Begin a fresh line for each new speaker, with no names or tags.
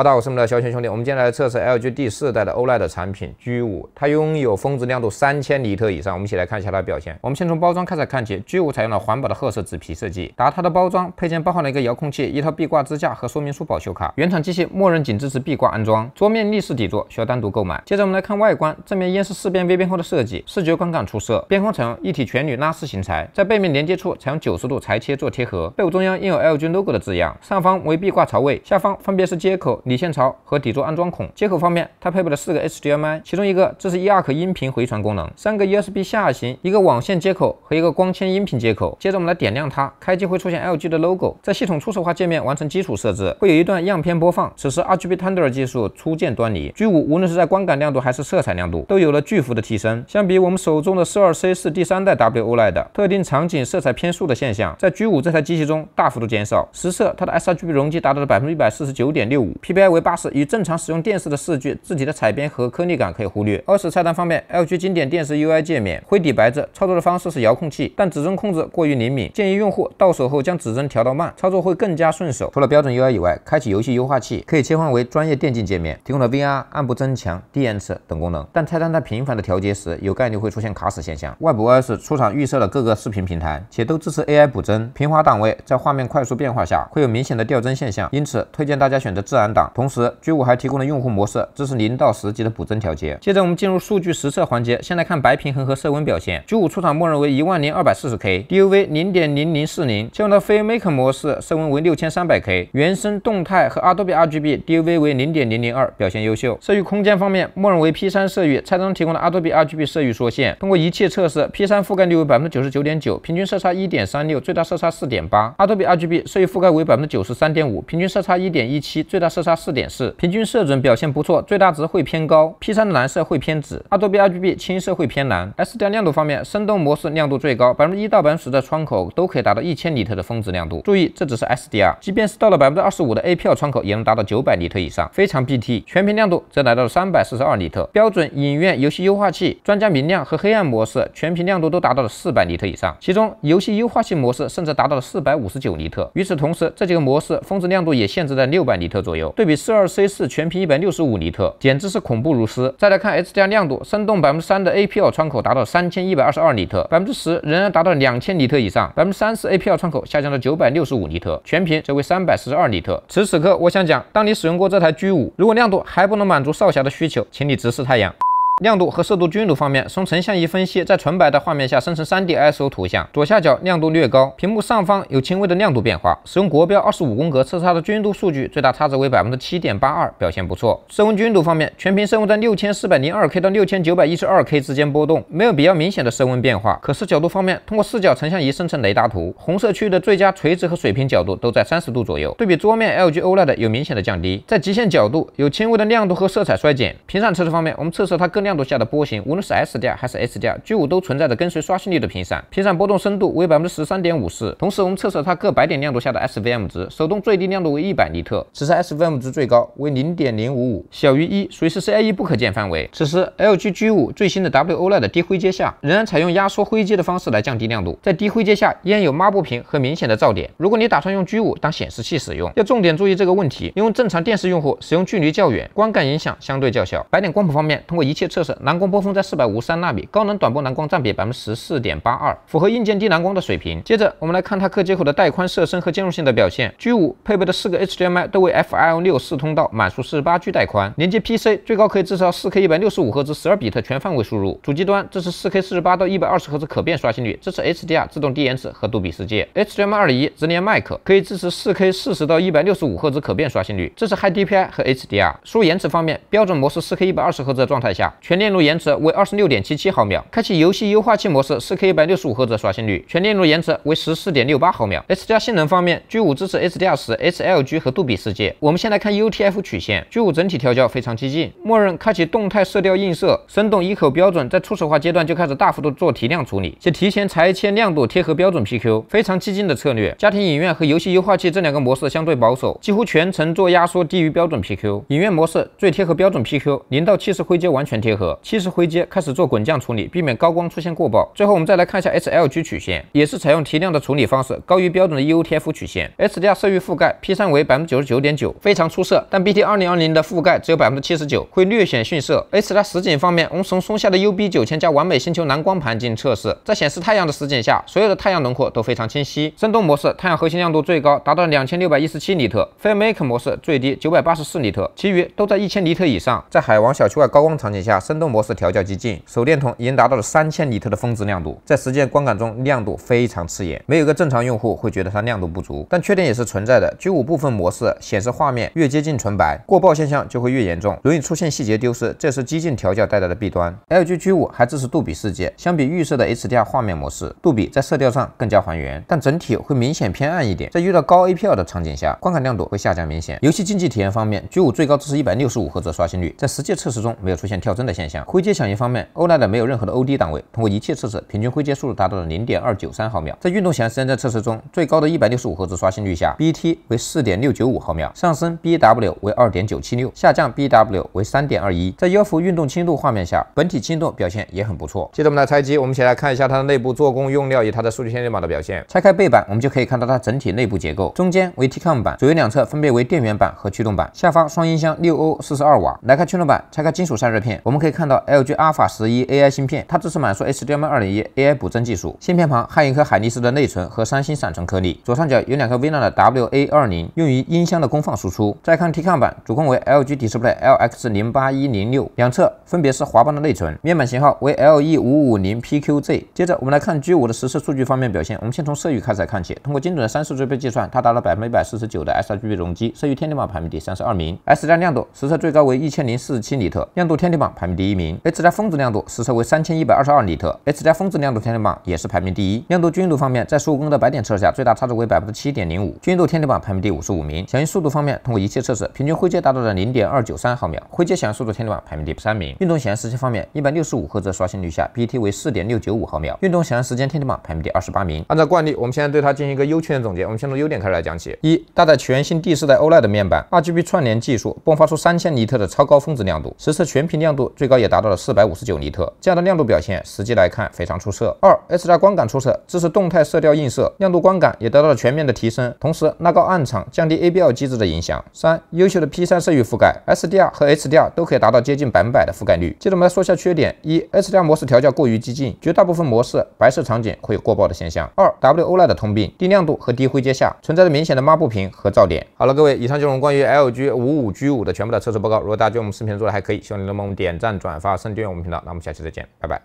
好好，我是我们的小泉兄弟。我们今天来测试 LG 第四代的欧莱的产品 G5，它拥有峰值亮度三千尼特以上。我们一起来看一下它的表现。我们先从包装开始看起。G5 采用了环保的褐色纸皮设计。打开它的包装，配件包含了一个遥控器、一套壁挂支架和说明书、保修卡。原厂机器默认仅支持壁挂安装，桌面立式底座需要单独购买。接着我们来看外观，正面烟是四边微边框的设计，视觉观感出色。边框采用一体全铝拉丝型材，在背面连接处采用九十度裁切做贴合。背部中央印有 LG logo 的字样，上方为壁挂槽位，下方分别是接口。底线槽和底座安装孔接口方面，它配备了四个 HDMI，其中一个这是 EAC 音频回传功能，三个 USB 下行，一个网线接口和一个光纤音频接口。接着我们来点亮它，开机会出现 LG 的 logo，在系统初始化界面完成基础设置，会有一段样片播放。此时 RGB Tuner 技术初见端倪。G5 无论是在观感亮度还是色彩亮度，都有了巨幅的提升。相比我们手中的 42C4 第三代 WOLED，特定场景色彩偏素的现象，在 G5 这台机器中大幅度减少。实测它的 sRGB 容积达到了百分之一百四十九点六五。UI 为八十，以正常使用电视的视距，字体的彩边和颗粒感可以忽略。二是菜单方面，LG 经典电视 UI 界面，灰底白字，操作的方式是遥控器，但指针控制过于灵敏，建议用户到手后将指针调到慢，操作会更加顺手。除了标准 UI 以外，开启游戏优化器可以切换为专业电竞界面，提供了 VR、暗部增强、低延迟等功能，但菜单在频繁的调节时，有概率会出现卡死现象。外部 OS 出厂预设了各个视频平台，且都支持 AI 补帧、平滑档位，在画面快速变化下会有明显的掉帧现象，因此推荐大家选择自然。同时，g 五还提供了用户模式，支持零到十级的补帧调节。接着，我们进入数据实测环节。先来看白平衡和色温表现。g 五出厂默认为一万零二百四十 K，Duv 零点零零四零。切换到 f m Maker 模式，色温为六千三百 K，原生动态和 Adobe RGB Duv 为零点零零二，表现优秀。色域空间方面，默认为 P3 色域，菜单提供的 Adobe RGB 色域缩线。通过仪器测试，P3 覆盖率为百分之九十九点九，平均色差一点三六，最大色差四点八。Adobe RGB 色域覆盖为百分之九十三点五，平均色差一点一七，最大色差。加四点四，平均色准表现不错，最大值会偏高。P3 的蓝色会偏紫，Adobe RGB 青色会偏蓝。s d 亮度方面，生动模式亮度最高，百分之一到百分之十的窗口都可以达到一千尼特的峰值亮度。注意，这只是 SDR，即便是到了百分之二十五的 APL 窗口，也能达到九百尼特以上，非常 BT。全屏亮度则来到了三百四十二尼特。标准影院游戏优化器，专家明亮和黑暗模式全屏亮度都达到了四百尼特以上，其中游戏优化性模式甚至达到了四百五十九尼特。与此同时，这几个模式峰值亮度也限制在六百尼特左右。对比四二 C 四全屏一百六十五尼特，简直是恐怖如斯。再来看 H 加亮度，生动百分之三的 A P L 窗口达到三千一百二十二尼特，百分之十仍然达到两千尼特以上，百分之三十 A P L 窗口下降到九百六十五尼特，全屏则为三百四十二尼特。此时此刻，我想讲，当你使用过这台 G 五，如果亮度还不能满足少侠的需求，请你直视太阳。亮度和色度均匀度方面，从成像仪分析，在纯白的画面下生成 3D ISO 图像，左下角亮度略高，屏幕上方有轻微的亮度变化。使用国标25公格测试它的均匀度数据，最大差值为百分之七点八二，表现不错。色温均匀度方面，全屏色温在六千四百零二 K 到六千九百一十二 K 之间波动，没有比较明显的色温变化。可视角度方面，通过视角成像仪生成雷达图，红色区域的最佳垂直和水平角度都在三十度左右，对比桌面 LG OLED 有明显的降低。在极限角度，有轻微的亮度和色彩衰减。屏闪测试方面，我们测试它更亮。亮度下的波形，无论是 S 调还是 S 调，G5 都存在着跟随刷新率的频闪，频闪波动深度为百分之十三点五四。同时，我们测试它各白点亮度下的 S V M 值，手动最低亮度为一百尼特，此时 S V M 值最高为零点零五五，小于一，属于是 C I E 不可见范围。此时，LG G5 最新的 WO l e d 低灰阶下，仍然采用压缩灰阶的方式来降低亮度，在低灰阶下依然有抹布屏和明显的噪点。如果你打算用 G5 当显示器使用，要重点注意这个问题，因为正常电视用户使用距离较远，观感影响相对较小。白点光谱方面，通过一切测。蓝光波峰在四百五三纳米，高能短波蓝光占比百分之十四点八二，符合硬件低蓝光的水平。接着我们来看它各接口的带宽、色深和兼容性的表现。G 五配备的四个 HDMI 都为 f l 六四通道满速四十八 G 带宽，连接 PC 最高可以支持四 K 一百六十五赫兹十二比特全范围输入。主机端支持四 K 四十八到一百二十赫兹可变刷新率，支持 HDR 自动低延迟和杜比世界。HDMI 二点一直连麦克可以支持四 K 四十到一百六十五赫兹可变刷新率，支持 HDR p i 和 h d。输入延迟方面，标准模式四 K 一百二十赫兹的状态下。全链路延迟为二十六点七七毫秒，开启游戏优化器模式，四 K 一百六十五赫兹刷新率，全链路延迟为十四点六八毫秒。S 加性能方面，g 五支持 HDR10、HLG 和杜比世界。我们先来看 UTF 曲线，g 五整体调教非常激进。默认开启动态色调映射，生动 E 口标准，在初始化阶段就开始大幅度做提亮处理，且提前裁切亮度贴合标准 PQ，非常激进的策略。家庭影院和游戏优化器这两个模式相对保守，几乎全程做压缩低于标准 PQ。影院模式最贴合标准 PQ，零到七十灰阶完全贴合。七十灰阶开始做滚降处理，避免高光出现过曝。最后我们再来看一下 s l g 曲线，也是采用提亮的处理方式，高于标准的 EOTF 曲线。h d r 色域覆盖 P3 为百分之九十九点九，非常出色。但 BT 二零二零的覆盖只有百分之七十九，会略显逊色。h d r 实景方面，我们从松下的 UB 九千加完美星球蓝光盘进行测试，在显示太阳的实景下，所有的太阳轮廓都非常清晰。生动模式太阳核心亮度最高达到两千六百一十七尼特 f i m a c 模式最低九百八十四尼特，其余都在一千尼特以上。在海王小区外高光场景下。生动模式调教激进，手电筒已经达到了三千尼特的峰值亮度，在实际观感中亮度非常刺眼，没有个正常用户会觉得它亮度不足。但缺点也是存在的，G5 部分模式显示画面越接近纯白，过曝现象就会越严重，容易出现细节丢失，这是激进调教带来的弊端。LG G5 还支持杜比视界，相比预设的 HDR 画面模式，杜比在色调上更加还原，但整体会明显偏暗一点，在遇到高 APL 的场景下，观感亮度会下降明显。游戏竞技体验方面，G5 最高支持一百六十五赫兹刷新率，在实际测试中没有出现跳帧。的现象，灰阶响应方面，欧莱的没有任何的 OD 档位。通过仪器测试，平均灰阶速度达到了0.293毫秒。在运动显示间在测试中，最高的一百六十五赫兹刷新率下，BT 为4.695毫秒，上升 BW 为2.976，下降 BW 为3.21。在腰腹运动轻度画面下，本体轻度表现也很不错。接着我们来拆机，我们先来看一下它的内部做工用料以及它的数据线编码的表现。拆开背板，我们就可以看到它整体内部结构，中间为 TCON 板，左右两侧分别为电源板和驱动板，下方双音箱六欧四十二瓦。来看驱动板，拆开金属散热片，我们。可以看到 LG Alpha 十一 AI 芯片，它支持满速 HDMI 二点一 AI 补帧技术。芯片旁有一颗海力士的内存和三星闪存颗粒。左上角有两颗微 i 的 WA 二零，用于音箱的功放输出。再看 TCON 板，主控为 LG Display LX 零八一零六，两侧分别是华邦的内存。面板型号为 LE 五五零 PQZ。接着我们来看 G5 的实测数据方面表现。我们先从色域开始看起。通过精准的三色追标计算，它达到百分之一百四十九的 sRGB 容积，色域天地榜排名第三十二名。s 条亮度实测最高为一千零四十七尼特，亮度天地榜排。第一名。H 家峰值亮度实测为三千一百二十二尼特，H 家峰值亮度天梯榜也是排名第一。亮度均匀度方面，在十五公的白点测试下，最大差值为百分之七点零五，均匀度天梯榜排名第五十五名。响应速度方面，通过仪器测试，平均灰阶达到了零点二九三毫秒，灰阶响应速度天梯榜排名第三名。运动响应时间方面，一百六十五赫兹刷新率下，BT 为四点六九五毫秒，运动响应时间天梯榜排名第二十八名。按照惯例，我们现在对它进行一个优缺点总结。我们先从优点开始来讲起：一，搭载全新第四代 OLED 面板，RGB 串联技术迸发出三千尼特的超高峰值亮度，实测全屏亮度。最高也达到了四百五十九尼特，这样的亮度表现实际来看非常出色。二 HDR 光感出色，支持动态色调映射，亮度光感也得到了全面的提升，同时拉高暗场，降低 ABL 机制的影响。三，优秀的 P3 色域覆盖 s d r 和 HDR 都可以达到接近百分百的覆盖率。接着我们来说下缺点：一，HDR 模式调教过于激进，绝大部分模式白色场景会有过曝的现象；二 w o l e 的通病，低亮度和低灰阶下存在着明显的抹布屏和噪点。好了，各位，以上就是我们关于 LG 五五 G 五的全部的测试报告。如果大家觉得我们视频做的还可以，希望你能帮我们点赞。转发，收听我们频道。那我们下期再见，拜拜。